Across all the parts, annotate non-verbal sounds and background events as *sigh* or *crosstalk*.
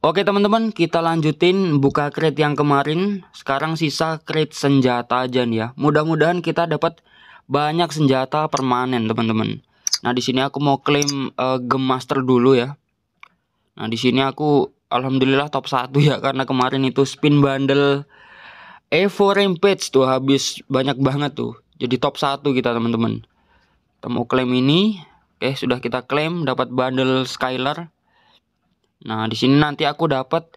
Oke teman-teman, kita lanjutin buka crate yang kemarin. Sekarang sisa crate senjata aja nih ya. Mudah-mudahan kita dapat banyak senjata permanen, teman-teman. Nah, di sini aku mau klaim uh, gem Master dulu ya. Nah, di sini aku alhamdulillah top 1 ya karena kemarin itu spin bundle Evo Rampage tuh habis banyak banget tuh. Jadi top 1 kita, teman-teman. Temu klaim ini. Oke, eh, sudah kita klaim dapat bundle Skylar. Nah, di sini nanti aku dapat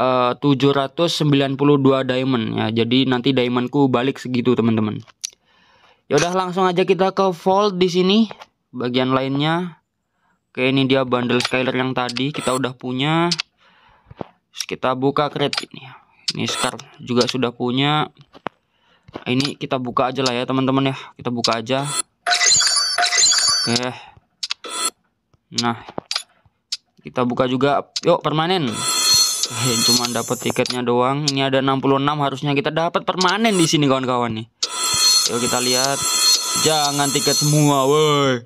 eh, uh, 792 diamond ya. Jadi nanti diamondku balik segitu, teman-teman. Ya udah langsung aja kita ke vault di sini bagian lainnya. Oke, ini dia bundle Skyler yang tadi kita udah punya. Terus kita buka crate ini. Ya. Ini Scar juga sudah punya. Nah, ini kita buka aja lah ya, teman-teman ya. Kita buka aja. Oke. Nah, kita buka juga. Yuk, permanen. Eh, cuman dapat tiketnya doang. Ini ada 66 harusnya kita dapat permanen di sini kawan-kawan nih. Yuk kita lihat. Jangan tiket semua, woi.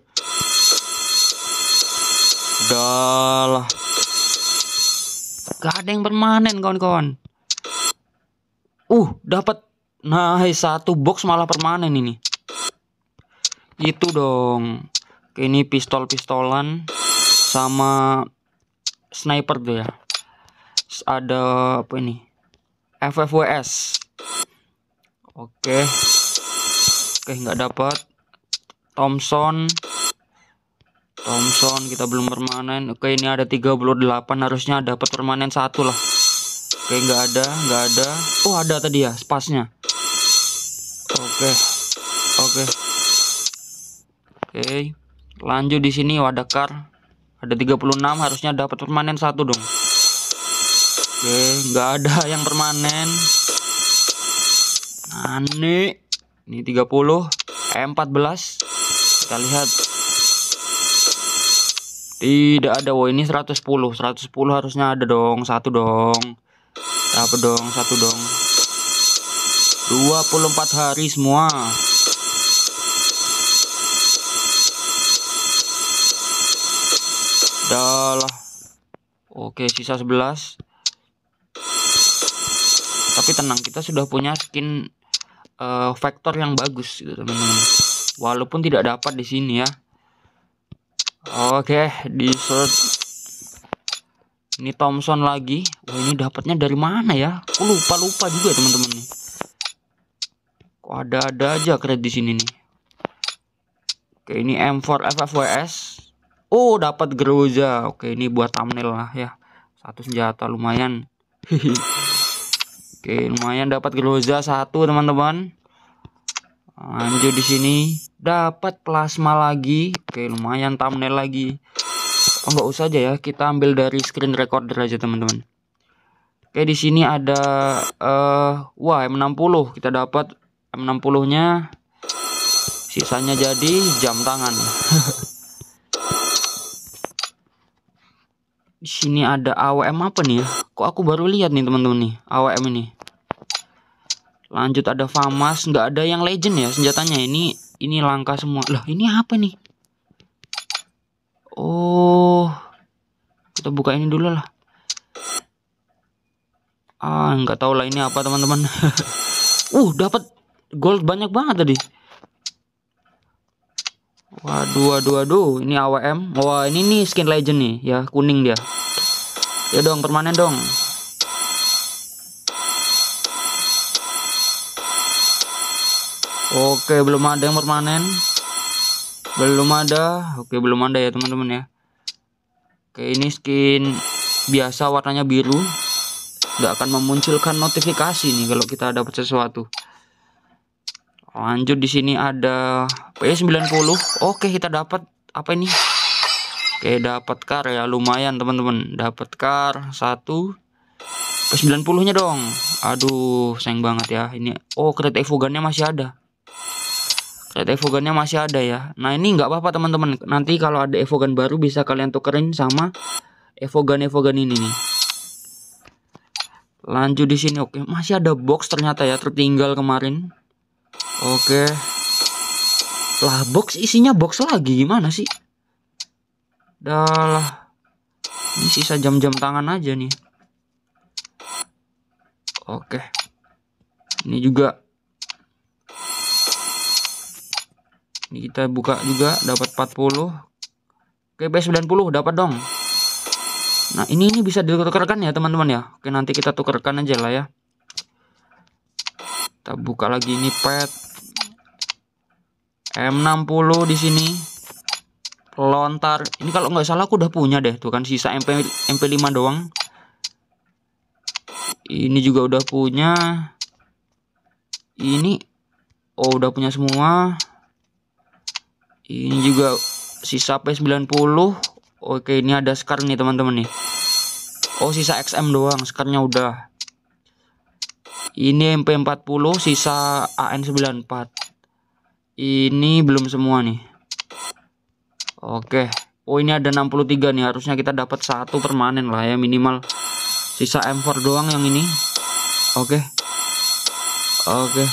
Udahlah. Gak ada yang permanen kawan-kawan. Uh, dapat. Nah, satu box malah permanen ini. itu dong. Ini pistol-pistolan sama sniper tuh ya Terus ada apa ini FFWS oke okay. oke okay, nggak dapat Thompson Thompson kita belum permanen oke ini ada 38 harusnya dapat permanen satu lah oke nggak ada nggak ada oh ada tadi ya spasnya oke oke oke lanjut di sini wadah ada 36 harusnya dapat permanen satu dong oke nggak ada yang permanen aneh ini 30 eh, empat 14 kita lihat tidak ada wow ini 110 110 harusnya ada dong satu dong Apa dong satu dong 24 hari semua udahlah Oke, sisa 11. Tapi tenang, kita sudah punya skin uh, vektor yang bagus gitu, teman-teman. Walaupun tidak dapat di sini ya. Oke, di search ini Thompson lagi. Wah, ini dapatnya dari mana ya? Aku lupa-lupa juga, teman-teman nih. Kok ada-ada aja kredit di sini nih. Oke, ini M4 FFWS. Oh dapat geruza Oke ini buat thumbnail lah ya Satu senjata lumayan Oke lumayan dapat geruza satu teman-teman Lanjut di sini dapat plasma lagi Oke lumayan thumbnail lagi Oh nggak usah aja ya kita ambil dari screen recorder aja teman-teman Oke di sini ada uh, wah M60 kita dapat M60 nya sisanya jadi jam tangan *laughs* Di sini ada AWM apa nih? Kok aku baru lihat nih teman-teman nih AWM ini. Lanjut ada Famas, nggak ada yang legend ya senjatanya. Ini ini langka semua. Lah, ini apa nih? Oh. Kita buka ini dulu lah. Ah, nggak tahu lah ini apa teman-teman. *laughs* uh, dapat gold banyak banget tadi. Waduh, waduh, waduh. Ini AWM. Wah, ini nih skin legend nih. Ya, kuning dia. Ya dong, permanen dong. Oke, belum ada yang permanen. Belum ada. Oke, belum ada ya, teman-teman ya. Oke, ini skin biasa warnanya biru. Nggak akan memunculkan notifikasi nih kalau kita dapat sesuatu. Lanjut di sini ada P90. Oke, kita dapat apa ini? Oke, dapat car ya, lumayan teman-teman. Dapat car 1 P90-nya dong. Aduh, sayang banget ya. Ini oh, kereta evogannya masih ada. Kereta evogannya masih ada ya. Nah, ini nggak apa-apa teman-teman. Nanti kalau ada evogan baru bisa kalian tukerin sama evogan-evogan ini nih lanjut di sini oke masih ada box ternyata ya tertinggal kemarin Oke. Lah box isinya box lagi gimana sih? Dah. Ini sisa jam-jam tangan aja nih. Oke. Ini juga. Ini kita buka juga dapat 40. Oke, base 90 dapat dong. Nah, ini ini bisa ditukarkan ya, teman-teman ya. Oke, nanti kita tukarkan aja lah ya kita buka lagi ini pet M60 di sini lontar ini kalau nggak salah aku udah punya deh tuh kan sisa MP MP5 doang ini juga udah punya ini oh udah punya semua ini juga sisa P90 oke ini ada scar nih teman-teman nih oh sisa XM doang scarnya udah ini MP40 sisa AN94 ini belum semua nih oke oh ini ada 63 nih harusnya kita dapat satu permanen lah ya minimal sisa M4 doang yang ini oke oke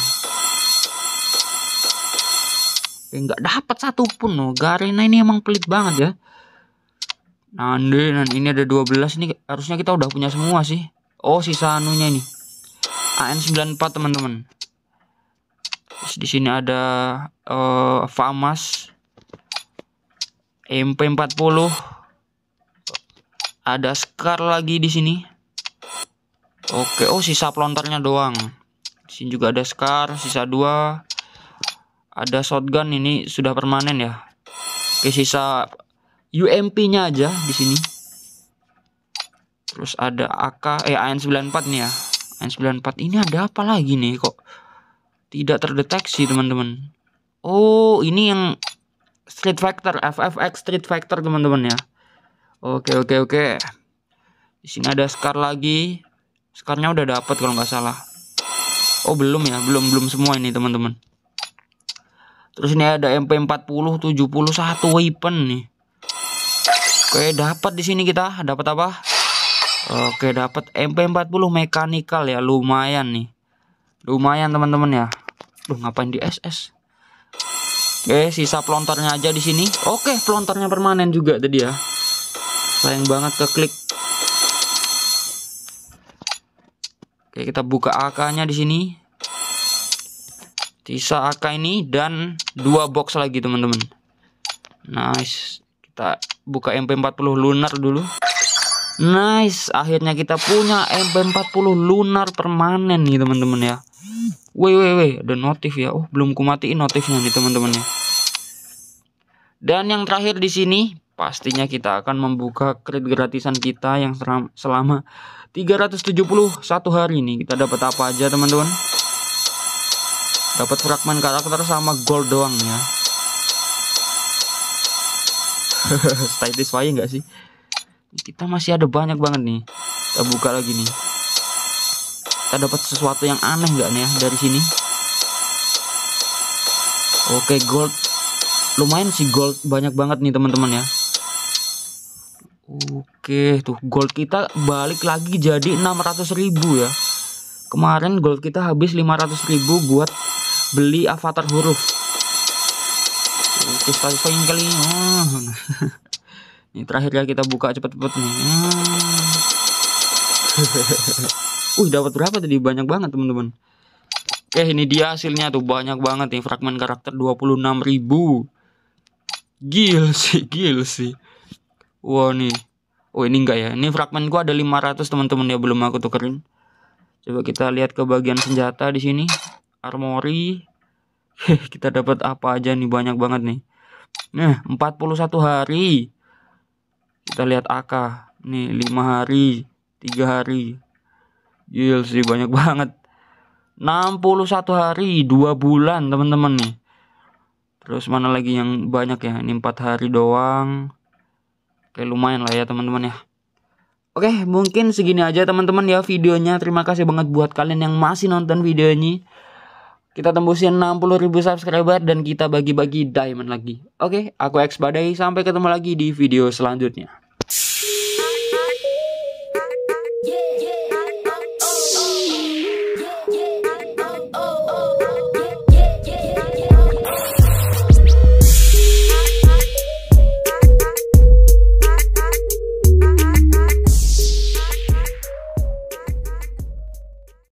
Enggak dapat satupun loh Garena ini emang pelit banget ya Nah, ini ada 12 nih harusnya kita udah punya semua sih. Oh, sisa anunya nih AN94 teman-teman di sini ada uh, Famas MP40 ada Scar lagi di sini Oke oh sisa pelontarnya doang di sini juga ada Scar sisa dua ada shotgun ini sudah permanen ya Oke sisa UMP nya aja di sini terus ada AK eh AN94 nih ya N94 ini ada apa lagi nih kok tidak terdeteksi teman-teman oh ini yang Street Fighter FFX Street Fighter teman-teman ya oke oke oke di sini ada scar lagi scarnya udah dapat kalau nggak salah oh belum ya belum belum semua ini teman-teman terus ini ada MP40 71 weapon nih oke dapat di sini kita dapat apa Oke, dapat MP40 mekanikal ya, lumayan nih. Lumayan teman-teman ya. Lu ngapain di SS? Oke, sisa pelontarnya aja di sini. Oke, pelontarnya permanen juga tadi ya. Sayang banget ke klik. Oke, kita buka AK-nya di sini. Sisa AK ini dan dua box lagi teman-teman. Nice. Kita buka MP40 Lunar dulu. Nice, akhirnya kita punya MP40 lunar permanen nih teman-teman ya. Woi woi woi, ada notif ya. Oh, belum kumatiin notifnya nih teman-teman ya. Dan yang terakhir di sini pastinya kita akan membuka kredit gratisan kita yang selama 371 hari ini. Kita dapat apa aja teman-teman? Dapat fragmen karakter sama gold doang ya. *laughs* Satisfying gak sih? kita masih ada banyak banget nih kita buka lagi nih kita dapat sesuatu yang aneh nggak nih ya dari sini oke gold lumayan sih gold banyak banget nih teman-teman ya oke tuh gold kita balik lagi jadi 600.000 ya kemarin gold kita habis 500.000 buat beli avatar huruf oke kali ini oh. *laughs* ini terakhir ya kita buka cepat-cepat nih hmm. *laughs* uh dapat berapa tadi banyak banget teman-teman oke eh, ini dia hasilnya tuh banyak banget nih fragmen karakter 26.000 gil sih gil sih wah nih oh ini enggak ya ini fragmen gua ada 500 teman-teman ya belum aku tukerin coba kita lihat ke bagian senjata di sini armory *laughs* kita dapat apa aja nih banyak banget nih nah 41 hari kita lihat Aka nih lima hari tiga hari gil sih banyak *laughs* banget 61 hari dua bulan teman-teman nih terus mana lagi yang banyak ya ini empat hari doang oke lumayan lah ya teman-teman ya Oke, mungkin segini aja teman-teman ya videonya. Terima kasih banget buat kalian yang masih nonton videonya kita tembusin 60 ribu subscriber dan kita bagi-bagi diamond lagi. Oke, okay, aku X Badai. Sampai ketemu lagi di video selanjutnya.